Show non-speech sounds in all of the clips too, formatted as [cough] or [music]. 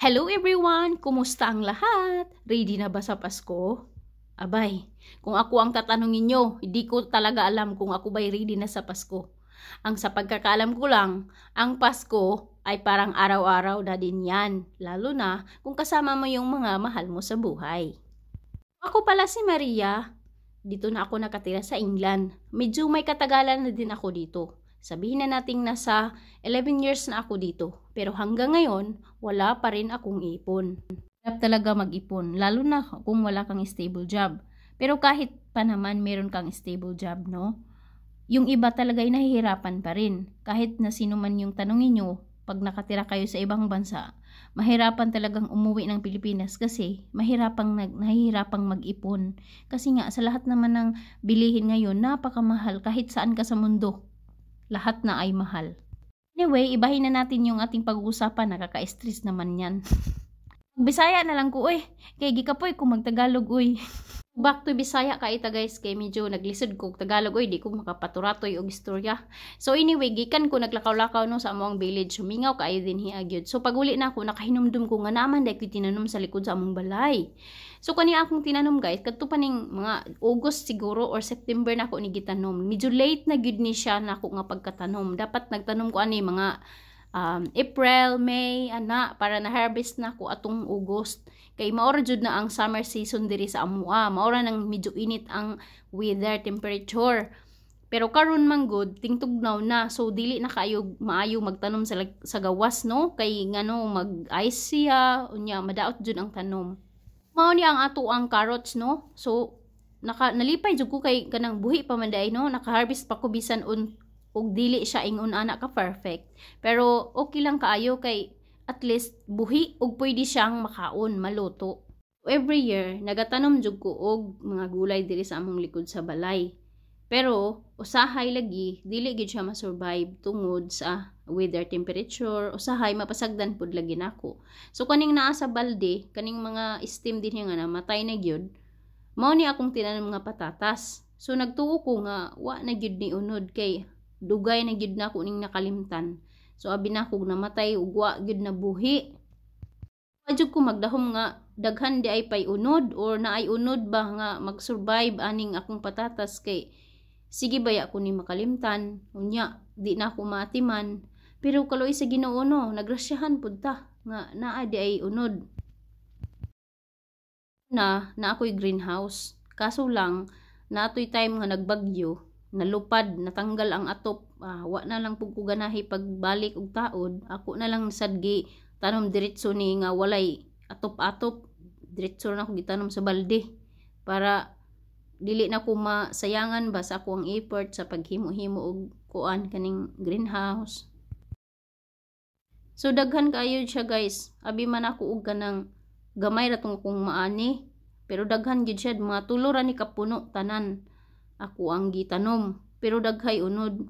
Hello everyone! Kumusta ang lahat? Ready na ba sa Pasko? Abay, kung ako ang tatanungin nyo, hindi ko talaga alam kung ako ba'y ready na sa Pasko. Ang sa pagkakaalam ko lang, ang Pasko ay parang araw-araw na din yan, lalo na kung kasama mo yung mga mahal mo sa buhay. Ako pala si Maria, dito na ako nakatira sa England. Medyo may katagalan na din ako dito. Sabihin na nating nasa 11 years na ako dito, pero hanggang ngayon, wala pa rin akong ipon. Hirap talaga mag-ipon, lalo na kung wala kang stable job. Pero kahit pa naman meron kang stable job, no? Yung iba talaga ay nahihirapan pa rin. Kahit na sino man yung tanongin nyo, pag nakatira kayo sa ibang bansa, mahirapan talagang umuwi ng Pilipinas kasi mahirapang nag, nahihirapang mag-ipon. Kasi nga sa lahat naman ng bilihin ngayon, napakamahal kahit saan ka sa mundo lahat na ay mahal. Anyway, ibahin na natin yung ating pag-uusapan, nakaka-stress naman yan. [laughs] Bisaya na lang ko, uy. Kay gikapoy kung magtagalog, uy. [laughs] back to Bisaya ka ita guys kay medyo naglisod ko Tagalog oy di ko makapaturatoy og istorya so anyway gikan ko naglakaw-lakaw no sa among village sumingaw kaayo din hi hiagyod so paguli na ako nakahinumdum ko nga naman dai ko tinanom sa likod sa among balay so kani akong tinanom guys kadto paning mga August siguro or September na ako ni gitanom medyo late na gud ni siya na na nga pagkatanom dapat nagtanom ko ani mga um, April, May, ana, para na-harvest na ko atong August. Kay maura jud na ang summer season diri sa Amua. Maura nang medyo init ang weather temperature. Pero karon man good, tingtugnaw na. So dili na kayo maayo magtanom sa, sa gawas no kay ngano mag-ice siya unya madaot jud ang tanom. Mao ni ang ato ang carrots no. So naka nalipay jud ko kay kanang buhi pa man day no. Naka-harvest pa ko bisan un ug dili siya ingon ana ka perfect pero okay lang kaayo kay at least buhi ug pwede siyang makaon maluto every year nagatanom jud ko og mga gulay diri sa among likod sa balay pero usahay lagi dili gid siya ma-survive tungod sa weather temperature usahay mapasagdan pud lagi nako so kaning naa sa balde kaning mga steam din nga na matay na gyud mao ni akong tinanom nga patatas so nagtuo ko nga wa na gyud ni unod kay dugay na gid na ko ning nakalimtan so abi na kog namatay ugwa gid na buhi Adyo ko magdahom nga daghan di ay payunod or naay unod ba nga mag-survive aning akong patatas kay sige baya ko ni makalimtan unya di na ako matiman pero kaloy sa Ginoo no nagrasyahan pud ta nga naa di ay unod na na ako'y greenhouse kaso lang natoy time nga nagbagyo nalupad natanggal ang atop ah, wa na lang pug ko pagbalik og taod ako na lang sadgi tanom diretso ni nga walay atop-atop diretso na ko gitanom sa balde para dili na ko masayangan ba ko ang effort sa paghimo-himo og kuan kaning greenhouse so daghan kaayo siya guys abi man ako og ganang gamay ra tong akong maani pero daghan gid siya mga tulo ra ni kapuno tanan ako ang gitanom pero daghay unod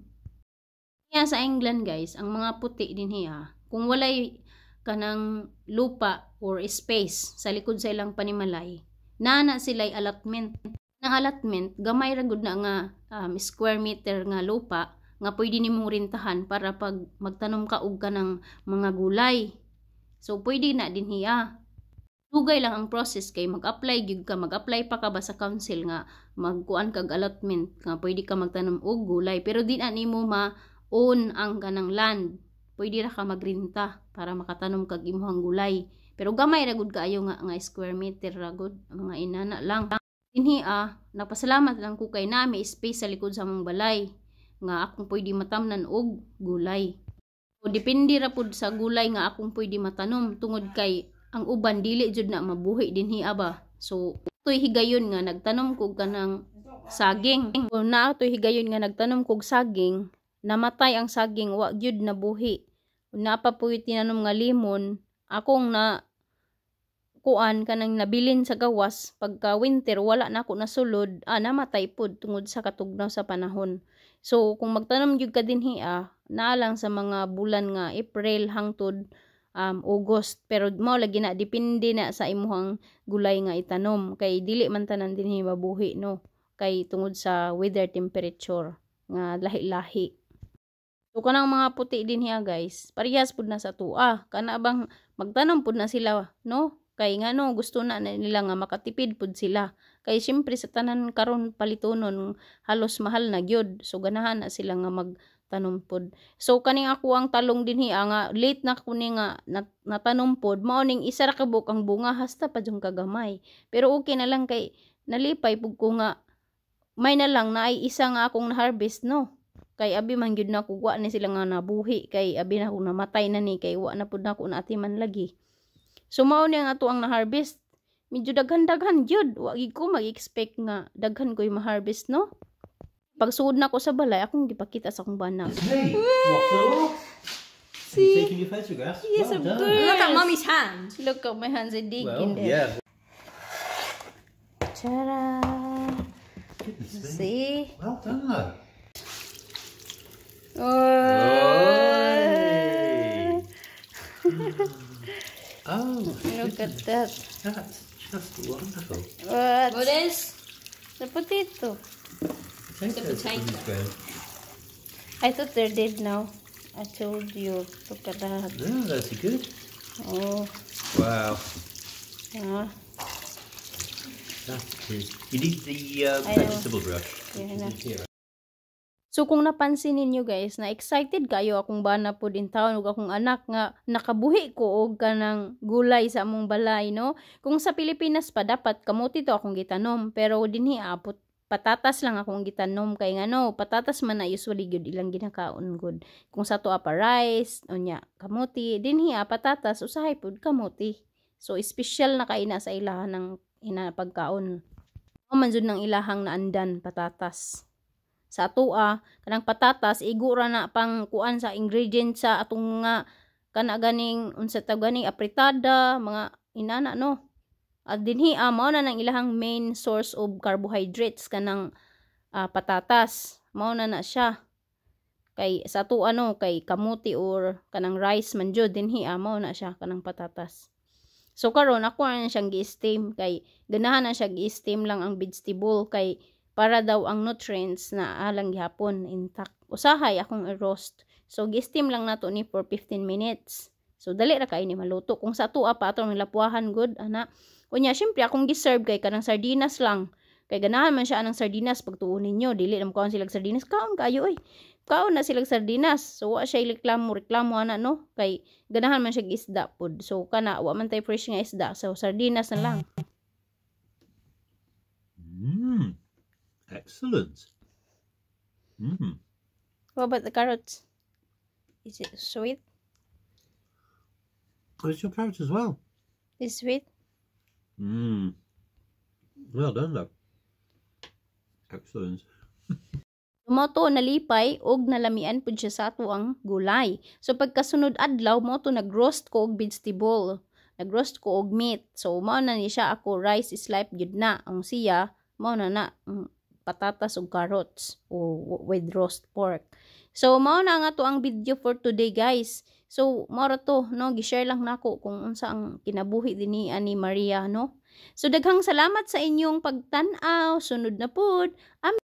niya sa England guys ang mga puti din niya kung walay kanang lupa or space sa likod sa ilang panimalay nana sila'y allotment ng allotment gamay ra gud na nga um, square meter nga lupa nga pwede nimong rentahan para pag magtanom ka og kanang mga gulay so pwede na din niya dugay lang ang process kay mag-apply gyud ka mag-apply pa ka ba sa council nga magkuan kag allotment nga pwede ka magtanom og gulay pero din na nimo ma own ang kanang land pwede ra ka magrenta para makatanom kag imong gulay pero gamay ra gud kaayo nga nga square meter ra gud mga inana lang dinhi ah nagpasalamat lang ko kay nami space sa likod sa among balay nga akong pwede matamnan og gulay O depende ra pud sa gulay nga akong pwede matanom tungod kay ang uban dili jud na mabuhi dinhi aba so toy higayon nga nagtanom kog kanang saging so, na toy higayon nga nagtanom kog saging namatay ang saging wa gyud nabuhi napa po tinanom nga limon akong na kuan kanang nabilin sa gawas pagka winter wala na ako nasulod ah namatay pud tungod sa katugnaw sa panahon so kung magtanom jud ka dinhi ah lang sa mga bulan nga April hangtod um, August pero mo lagi na depende na sa imuhang gulay nga itanom kay dili man tanan dinhi mabuhi no kay tungod sa weather temperature nga lahi-lahi So kanang mga puti din hiya guys, parehas pud na sa tua. Kana bang magtanom pud na sila, no? Kay ngano gusto na nila nga makatipid pud sila. Kay syempre sa tanan karon palitunon halos mahal na gyod. So ganahan na sila nga mag tanumpod. So kaning ako ang talong dinhi ah, nga late na kuni nga natanumpod mao ning isa ra kabuk ang bunga hasta pa jung kagamay. Pero okay na lang kay nalipay pug ko nga may na lang na ay isa nga akong na-harvest no. Kay abi man gyud na kuwa ni sila nga nabuhi kay abi na akong namatay na ni kay wa na pud na ko na naatiman lagi. So mao ni ato ang na-harvest. Medyo daghan-daghan gyud, wa gid ko mag-expect nga daghan ko'y ma-harvest no. Pagsuod na ko sa balay, akong gipakita sa akong bana. Hey, See? Taking your photographs. grass. Yes, well of done. course. Look at mommy's hands. Look at my hands. I dig well, in there. Yeah. Ta-da. See? Well done. Oh. Hey. [laughs] oh. Look at that. That's just wonderful. What? What is? The potato the potato. I thought they're dead now. I told you. Look at that. Yeah, that's good. Oh. Wow. Yeah. Uh-huh. You need the uh, vegetable brush. So kung napansin ninyo guys na excited kayo akong bana po din taon ug akong anak nga nakabuhi ko og kanang gulay sa among balay no. Kung sa Pilipinas pa dapat kamuti to akong gitanom pero dinhi apot patatas lang akong gitanom kay nga no patatas man na usually gud ilang ginakaon gud kung sa to pa rice unya kamuti dinhi patatas usahay pud kamuti so special na kaina sa ilahan ng ina pagkaon o man jud ng ilahang naandan patatas sa atoa kanang patatas igura na pang kuan sa ingredient sa atong nga kana ganing unsa taw ganing apritada mga inana no at dinhi amo ah, na ng ilahang main source of carbohydrates kanang uh, ah, patatas. Mao na na siya. Kay sa to ano kay kamuti or kanang rice man jud dinhi amo ah, na siya kanang patatas. So karon ako na siyang gi-steam kay ganahan na siya gi-steam lang ang vegetable kay para daw ang nutrients na alang gihapon intact. Usahay akong i-roast. So gi-steam lang nato ni for 15 minutes. So dali ra kay ni maluto kung sa tuwa pa atong lapuahan good ana. Kunya, syempre, akong giserve kay kanang sardinas lang. Kay ganahan man siya anang sardinas pagtuon nyo. Dili na kaon silang sardinas. Kaon kayo eh. Kaon na silang sardinas. So, wa siya reklamo, reklamo ana no. Kay ganahan man siya isda pod. So, kana, wa man tayo fresh nga isda. So, sardinas na lang. Mm. Excellent. Mm. What about the carrots? Is it sweet? It's your carrot as well. It's sweet? Mmm. Well done, love. Excellent. Moto nalipay og nalamian pud siya sa ato ang gulay. So pagkasunod adlaw mo to nagroast ko og vegetable. Nagroast ko og meat. So mao na ni siya ako rice is life gyud na. Ang siya mao na na mm patatas ug carrots o with roast pork. So mao na nga to ang video for today guys. So mao ra to no gi-share lang nako kung unsa ang kinabuhi dinhi ani Maria no. So daghang salamat sa inyong pagtan-aw. Sunod na pud.